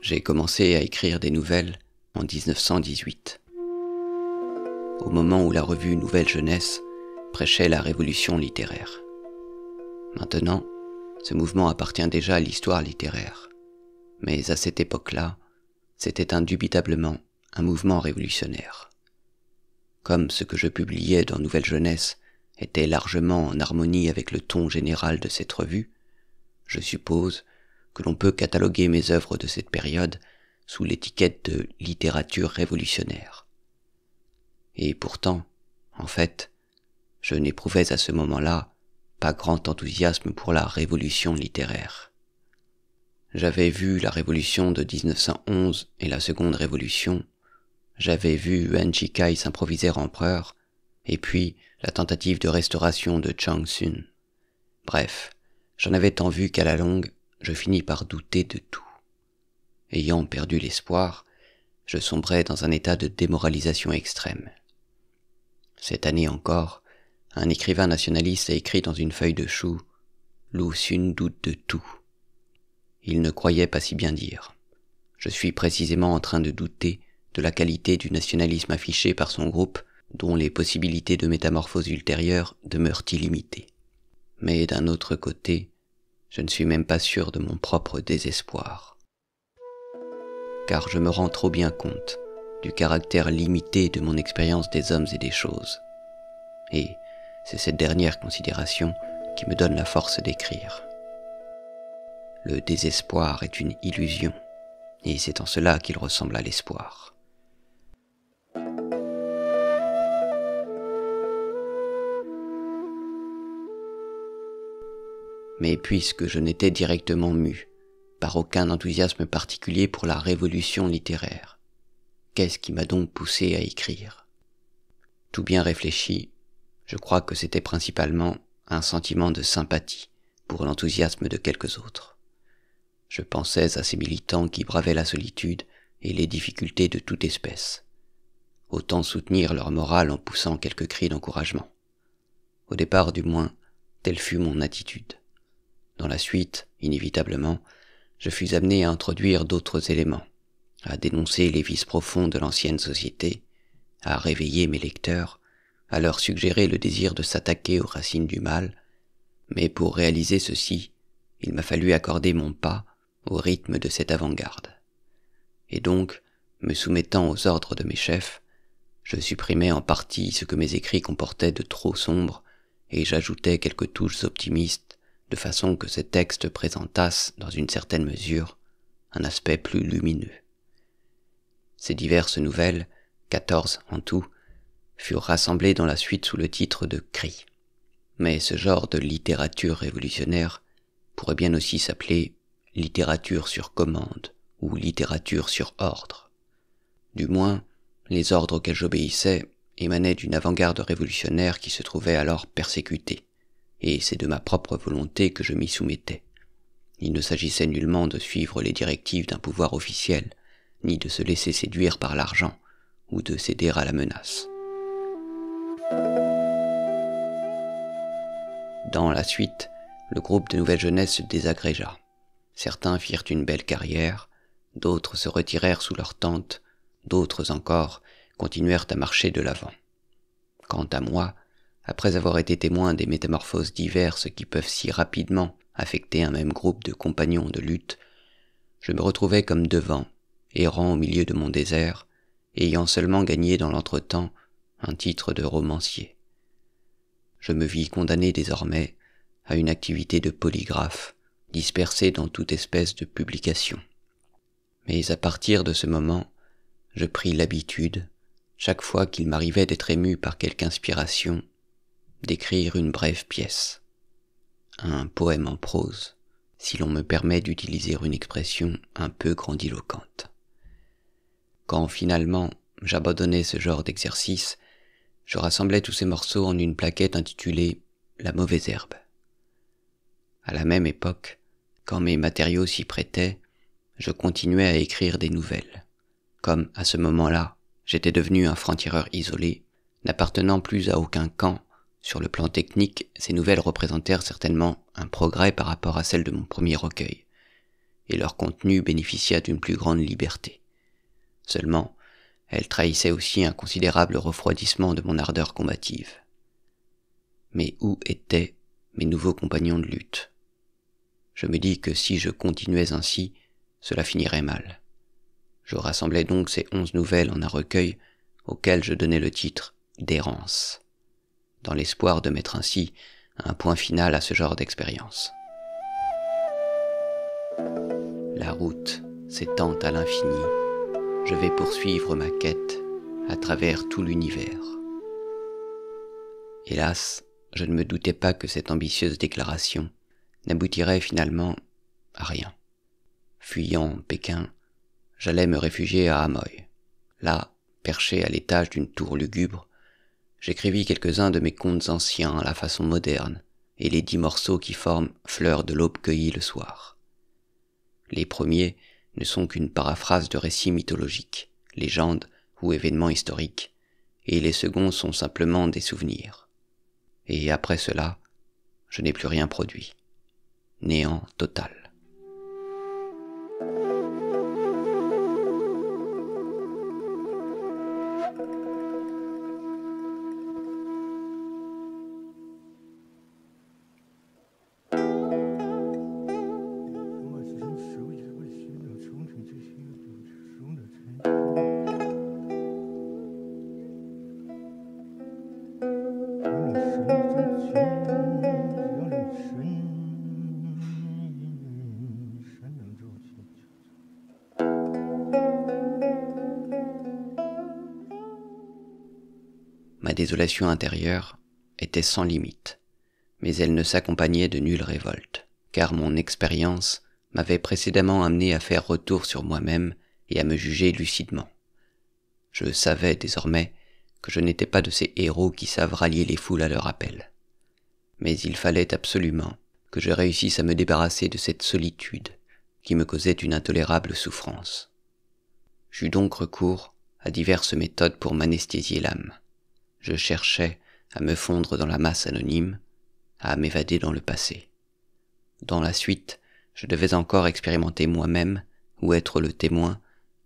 J'ai commencé à écrire des nouvelles en 1918. Au moment où la revue Nouvelle Jeunesse prêchait la révolution littéraire. Maintenant, ce mouvement appartient déjà à l'histoire littéraire. Mais à cette époque-là, c'était indubitablement un mouvement révolutionnaire. Comme ce que je publiais dans Nouvelle Jeunesse était largement en harmonie avec le ton général de cette revue, je suppose que l'on peut cataloguer mes œuvres de cette période sous l'étiquette de littérature révolutionnaire. Et pourtant, en fait, je n'éprouvais à ce moment-là pas grand enthousiasme pour la révolution littéraire. J'avais vu la révolution de 1911 et la seconde révolution, j'avais vu Yuan Chikai s'improviser empereur, et puis la tentative de restauration de Chang Sun. Bref, j'en avais tant vu qu'à la longue, je finis par douter de tout. Ayant perdu l'espoir, je sombrais dans un état de démoralisation extrême. Cette année encore, un écrivain nationaliste a écrit dans une feuille de chou Lu Sun doute de tout. Il ne croyait pas si bien dire. Je suis précisément en train de douter de la qualité du nationalisme affiché par son groupe, dont les possibilités de métamorphose ultérieure demeurent illimitées. Mais d'un autre côté, je ne suis même pas sûr de mon propre désespoir. Car je me rends trop bien compte du caractère limité de mon expérience des hommes et des choses. Et c'est cette dernière considération qui me donne la force d'écrire. Le désespoir est une illusion, et c'est en cela qu'il ressemble à l'espoir. mais puisque je n'étais directement mu, par aucun enthousiasme particulier pour la révolution littéraire. Qu'est-ce qui m'a donc poussé à écrire Tout bien réfléchi, je crois que c'était principalement un sentiment de sympathie pour l'enthousiasme de quelques autres. Je pensais à ces militants qui bravaient la solitude et les difficultés de toute espèce. Autant soutenir leur morale en poussant quelques cris d'encouragement. Au départ du moins, telle fut mon attitude. Dans la suite, inévitablement, je fus amené à introduire d'autres éléments, à dénoncer les vices profonds de l'ancienne société, à réveiller mes lecteurs, à leur suggérer le désir de s'attaquer aux racines du mal, mais pour réaliser ceci, il m'a fallu accorder mon pas au rythme de cette avant-garde. Et donc, me soumettant aux ordres de mes chefs, je supprimais en partie ce que mes écrits comportaient de trop sombre, et j'ajoutais quelques touches optimistes de façon que ces textes présentassent, dans une certaine mesure, un aspect plus lumineux. Ces diverses nouvelles, quatorze en tout, furent rassemblées dans la suite sous le titre de Cris. Mais ce genre de littérature révolutionnaire pourrait bien aussi s'appeler littérature sur commande ou littérature sur ordre. Du moins, les ordres auxquels j'obéissais émanaient d'une avant-garde révolutionnaire qui se trouvait alors persécutée et c'est de ma propre volonté que je m'y soumettais. Il ne s'agissait nullement de suivre les directives d'un pouvoir officiel, ni de se laisser séduire par l'argent, ou de céder à la menace. Dans la suite, le groupe de Nouvelle Jeunesse se désagrégea. Certains firent une belle carrière, d'autres se retirèrent sous leur tente, d'autres encore continuèrent à marcher de l'avant. Quant à moi, après avoir été témoin des métamorphoses diverses qui peuvent si rapidement affecter un même groupe de compagnons de lutte, je me retrouvais comme devant, errant au milieu de mon désert, ayant seulement gagné dans l'entretemps un titre de romancier. Je me vis condamné désormais à une activité de polygraphe, dispersée dans toute espèce de publication. Mais à partir de ce moment, je pris l'habitude, chaque fois qu'il m'arrivait d'être ému par quelque inspiration, d'écrire une brève pièce, un poème en prose, si l'on me permet d'utiliser une expression un peu grandiloquente. Quand finalement j'abandonnais ce genre d'exercice, je rassemblais tous ces morceaux en une plaquette intitulée La mauvaise herbe. À la même époque, quand mes matériaux s'y prêtaient, je continuais à écrire des nouvelles. Comme à ce moment-là, j'étais devenu un franc-tireur isolé, n'appartenant plus à aucun camp sur le plan technique, ces nouvelles représentèrent certainement un progrès par rapport à celles de mon premier recueil, et leur contenu bénéficia d'une plus grande liberté. Seulement, elles trahissaient aussi un considérable refroidissement de mon ardeur combative. Mais où étaient mes nouveaux compagnons de lutte Je me dis que si je continuais ainsi, cela finirait mal. Je rassemblais donc ces onze nouvelles en un recueil auquel je donnais le titre d'errance dans l'espoir de mettre ainsi un point final à ce genre d'expérience. La route s'étend à l'infini, je vais poursuivre ma quête à travers tout l'univers. Hélas, je ne me doutais pas que cette ambitieuse déclaration n'aboutirait finalement à rien. Fuyant Pékin, j'allais me réfugier à amoy Là, perché à l'étage d'une tour lugubre, j'écrivis quelques-uns de mes contes anciens à la façon moderne, et les dix morceaux qui forment Fleurs de l'aube cueillie le soir. Les premiers ne sont qu'une paraphrase de récits mythologiques, légendes ou événements historiques, et les seconds sont simplement des souvenirs. Et après cela, je n'ai plus rien produit. Néant total. désolation intérieure était sans limite, mais elle ne s'accompagnait de nulle révolte, car mon expérience m'avait précédemment amené à faire retour sur moi-même et à me juger lucidement. Je savais désormais que je n'étais pas de ces héros qui savent rallier les foules à leur appel. Mais il fallait absolument que je réussisse à me débarrasser de cette solitude qui me causait une intolérable souffrance. J'eus donc recours à diverses méthodes pour m'anesthésier l'âme je cherchais à me fondre dans la masse anonyme, à m'évader dans le passé. Dans la suite, je devais encore expérimenter moi-même ou être le témoin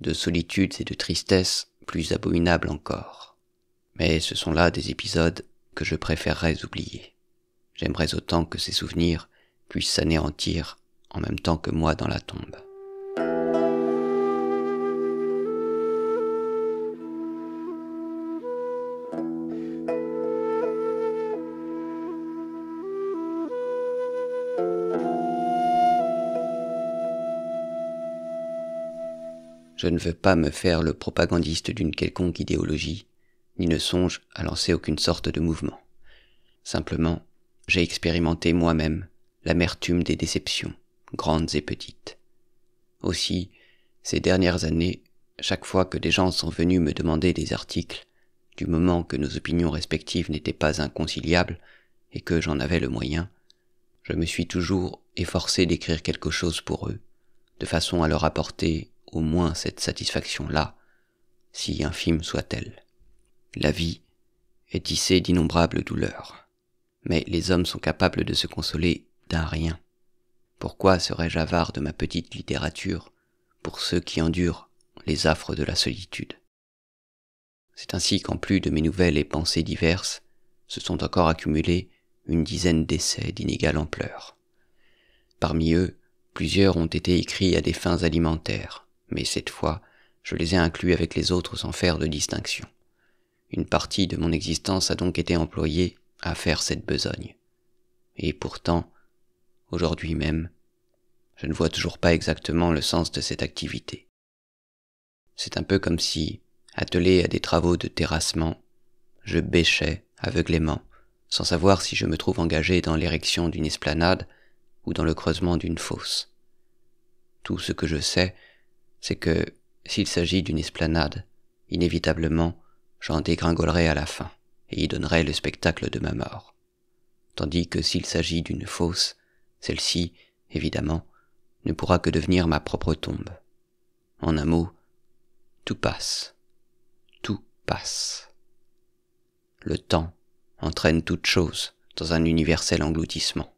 de solitudes et de tristesses plus abominables encore. Mais ce sont là des épisodes que je préférerais oublier. J'aimerais autant que ces souvenirs puissent s'anéantir en même temps que moi dans la tombe. Je ne veux pas me faire le propagandiste d'une quelconque idéologie, ni ne songe à lancer aucune sorte de mouvement. Simplement, j'ai expérimenté moi-même l'amertume des déceptions, grandes et petites. Aussi, ces dernières années, chaque fois que des gens sont venus me demander des articles, du moment que nos opinions respectives n'étaient pas inconciliables et que j'en avais le moyen, je me suis toujours efforcé d'écrire quelque chose pour eux, de façon à leur apporter au moins cette satisfaction-là, si infime soit-elle. La vie est tissée d'innombrables douleurs, mais les hommes sont capables de se consoler d'un rien. Pourquoi serais-je avare de ma petite littérature pour ceux qui endurent les affres de la solitude C'est ainsi qu'en plus de mes nouvelles et pensées diverses, se sont encore accumulés une dizaine d'essais d'inégale ampleur. Parmi eux, plusieurs ont été écrits à des fins alimentaires, mais cette fois, je les ai inclus avec les autres sans faire de distinction. Une partie de mon existence a donc été employée à faire cette besogne. Et pourtant, aujourd'hui même, je ne vois toujours pas exactement le sens de cette activité. C'est un peu comme si, attelé à des travaux de terrassement, je bêchais aveuglément, sans savoir si je me trouve engagé dans l'érection d'une esplanade ou dans le creusement d'une fosse. Tout ce que je sais, c'est que, s'il s'agit d'une esplanade, inévitablement, j'en dégringolerai à la fin, et y donnerai le spectacle de ma mort. Tandis que s'il s'agit d'une fosse, celle-ci, évidemment, ne pourra que devenir ma propre tombe. En un mot, tout passe. Tout passe. Le temps entraîne toute chose dans un universel engloutissement.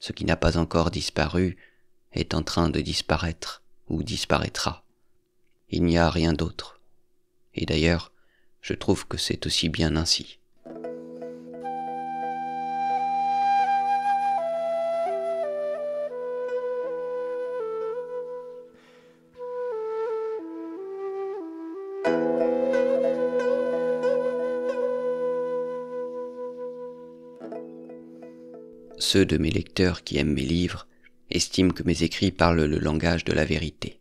Ce qui n'a pas encore disparu est en train de disparaître ou disparaîtra. Il n'y a rien d'autre. Et d'ailleurs, je trouve que c'est aussi bien ainsi. Ceux de mes lecteurs qui aiment mes livres estime que mes écrits parlent le langage de la vérité.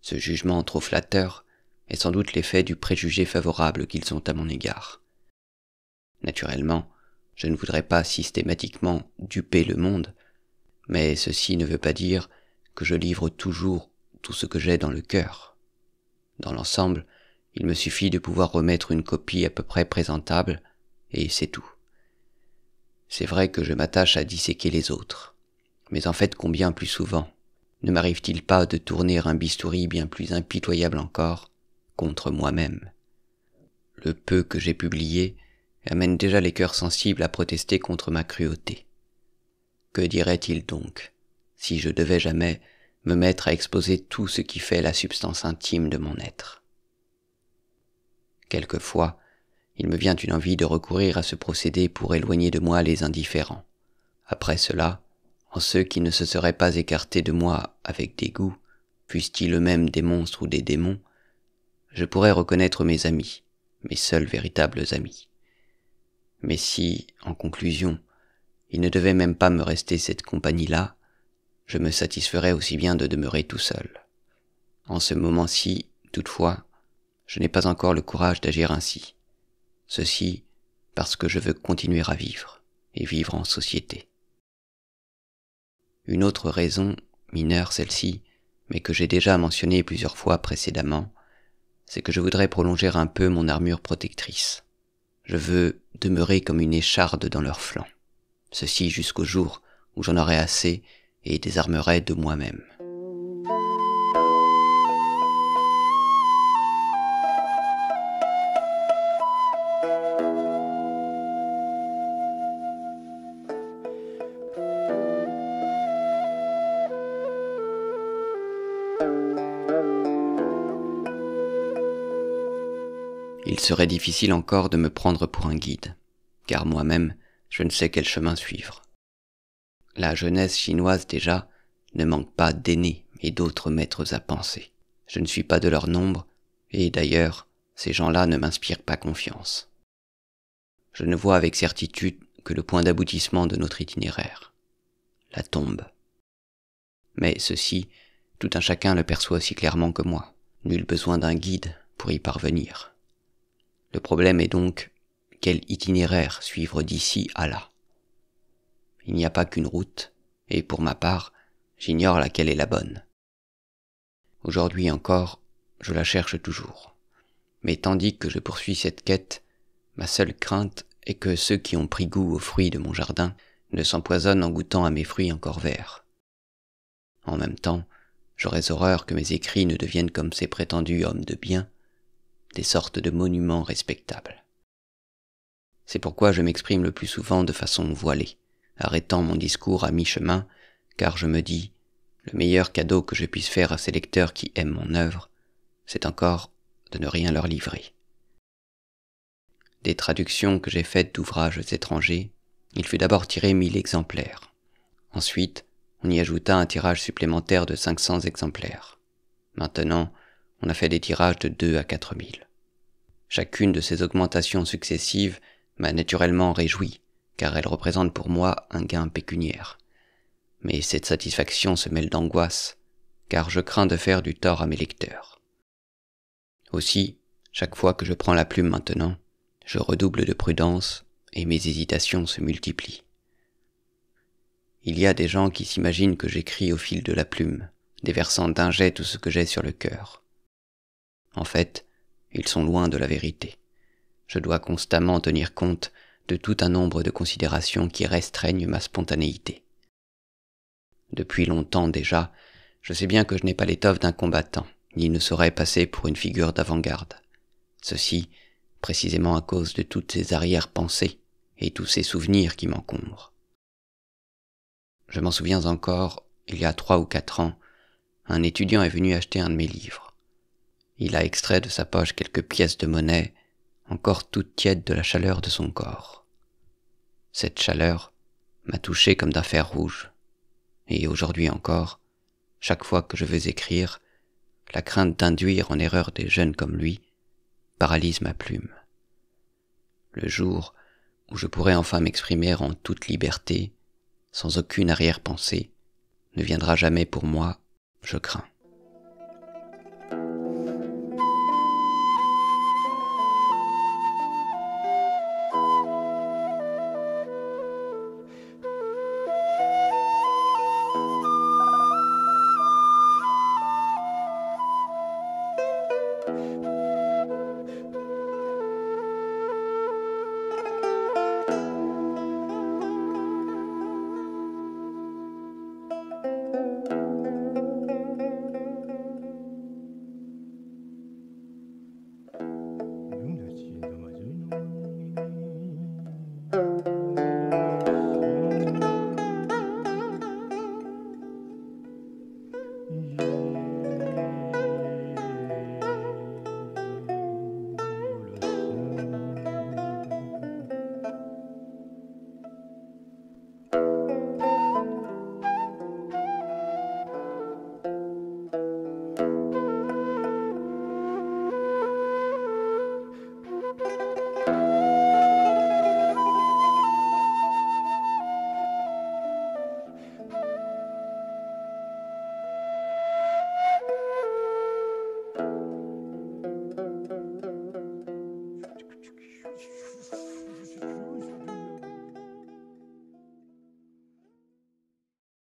Ce jugement trop flatteur est sans doute l'effet du préjugé favorable qu'ils ont à mon égard. Naturellement, je ne voudrais pas systématiquement duper le monde, mais ceci ne veut pas dire que je livre toujours tout ce que j'ai dans le cœur. Dans l'ensemble, il me suffit de pouvoir remettre une copie à peu près présentable, et c'est tout. C'est vrai que je m'attache à disséquer les autres. Mais en fait, combien plus souvent ne m'arrive-t-il pas de tourner un bistouri bien plus impitoyable encore contre moi-même Le peu que j'ai publié amène déjà les cœurs sensibles à protester contre ma cruauté. Que dirait-il donc si je devais jamais me mettre à exposer tout ce qui fait la substance intime de mon être Quelquefois, il me vient une envie de recourir à ce procédé pour éloigner de moi les indifférents. Après cela, en ceux qui ne se seraient pas écartés de moi avec dégoût, fussent-ils eux-mêmes des monstres ou des démons, je pourrais reconnaître mes amis, mes seuls véritables amis. Mais si, en conclusion, il ne devait même pas me rester cette compagnie-là, je me satisferais aussi bien de demeurer tout seul. En ce moment-ci, toutefois, je n'ai pas encore le courage d'agir ainsi. Ceci parce que je veux continuer à vivre, et vivre en société. Une autre raison, mineure celle-ci, mais que j'ai déjà mentionnée plusieurs fois précédemment, c'est que je voudrais prolonger un peu mon armure protectrice. Je veux demeurer comme une écharde dans leur flancs. Ceci jusqu'au jour où j'en aurai assez et désarmerai de moi-même. serait difficile encore de me prendre pour un guide, car moi-même, je ne sais quel chemin suivre. La jeunesse chinoise déjà ne manque pas d'aînés et d'autres maîtres à penser. Je ne suis pas de leur nombre, et d'ailleurs, ces gens-là ne m'inspirent pas confiance. Je ne vois avec certitude que le point d'aboutissement de notre itinéraire, la tombe. Mais ceci, tout un chacun le perçoit aussi clairement que moi. Nul besoin d'un guide pour y parvenir. Le problème est donc quel itinéraire suivre d'ici à là. Il n'y a pas qu'une route, et pour ma part, j'ignore laquelle est la bonne. Aujourd'hui encore, je la cherche toujours. Mais tandis que je poursuis cette quête, ma seule crainte est que ceux qui ont pris goût aux fruits de mon jardin ne s'empoisonnent en goûtant à mes fruits encore verts. En même temps, j'aurais horreur que mes écrits ne deviennent comme ces prétendus hommes de bien, des sortes de monuments respectables. C'est pourquoi je m'exprime le plus souvent de façon voilée, arrêtant mon discours à mi-chemin, car je me dis, le meilleur cadeau que je puisse faire à ces lecteurs qui aiment mon œuvre, c'est encore de ne rien leur livrer. Des traductions que j'ai faites d'ouvrages étrangers, il fut d'abord tiré mille exemplaires. Ensuite, on y ajouta un tirage supplémentaire de 500 exemplaires. Maintenant, on a fait des tirages de 2 à 4000. Chacune de ces augmentations successives m'a naturellement réjoui, car elles représentent pour moi un gain pécuniaire. Mais cette satisfaction se mêle d'angoisse, car je crains de faire du tort à mes lecteurs. Aussi, chaque fois que je prends la plume maintenant, je redouble de prudence et mes hésitations se multiplient. Il y a des gens qui s'imaginent que j'écris au fil de la plume, déversant d'un jet tout ce que j'ai sur le cœur. En fait, ils sont loin de la vérité. Je dois constamment tenir compte de tout un nombre de considérations qui restreignent ma spontanéité. Depuis longtemps déjà, je sais bien que je n'ai pas l'étoffe d'un combattant, ni ne saurais passer pour une figure d'avant-garde. Ceci, précisément à cause de toutes ces arrières pensées et tous ces souvenirs qui m'encombrent. Je m'en souviens encore, il y a trois ou quatre ans, un étudiant est venu acheter un de mes livres. Il a extrait de sa poche quelques pièces de monnaie, encore toutes tièdes de la chaleur de son corps. Cette chaleur m'a touché comme d'un fer rouge, et aujourd'hui encore, chaque fois que je veux écrire, la crainte d'induire en erreur des jeunes comme lui paralyse ma plume. Le jour où je pourrai enfin m'exprimer en toute liberté, sans aucune arrière-pensée, ne viendra jamais pour moi, je crains.